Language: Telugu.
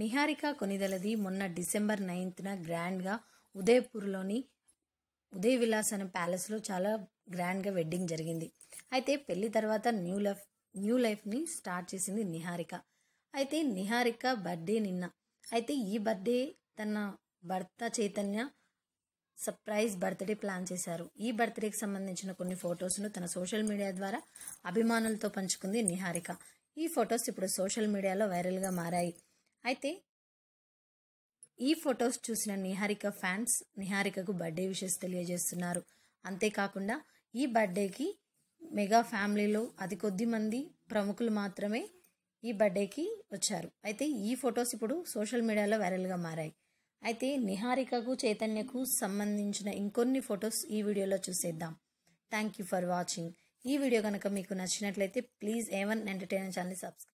నిహారిక కొనిదలది మొన్న డిసెంబర్ నైన్త్న గ్రాండ్గా ఉదయపూర్లోని ఉదయ విలాస్ అనే ప్యాలెస్లో చాలా గ్రాండ్గా వెడ్డింగ్ జరిగింది అయితే పెళ్లి తర్వాత న్యూ లైఫ్ న్యూ లైఫ్ని స్టార్ట్ చేసింది నిహారిక అయితే నిహారిక బర్త్డే నిన్న అయితే ఈ బర్త్డే తన భర్త చైతన్య సర్ప్రైజ్ బర్త్డే ప్లాన్ చేశారు ఈ బర్త్డేకి సంబంధించిన కొన్ని ఫొటోస్ను తన సోషల్ మీడియా ద్వారా అభిమానులతో పంచుకుంది నిహారిక ఈ ఫొటోస్ ఇప్పుడు సోషల్ మీడియాలో వైరల్గా మారాయి అయితే ఈ ఫొటోస్ చూసిన నిహారిక ఫ్యాన్స్ నిహారికకు బర్త్డే విషెస్ తెలియజేస్తున్నారు అంతేకాకుండా ఈ బర్త్డేకి మెగా ఫ్యామిలీలో అది కొద్ది మంది ప్రముఖులు మాత్రమే ఈ బర్త్డేకి వచ్చారు అయితే ఈ ఫొటోస్ ఇప్పుడు సోషల్ మీడియాలో వైరల్గా మారాయి అయితే నిహారికకు చైతన్యకు సంబంధించిన ఇంకొన్ని ఫొటోస్ ఈ వీడియోలో చూసేద్దాం థ్యాంక్ యూ ఫర్ వాచింగ్ ఈ వీడియో కనుక మీకు నచ్చినట్లయితే please A one entertainment channel subscribe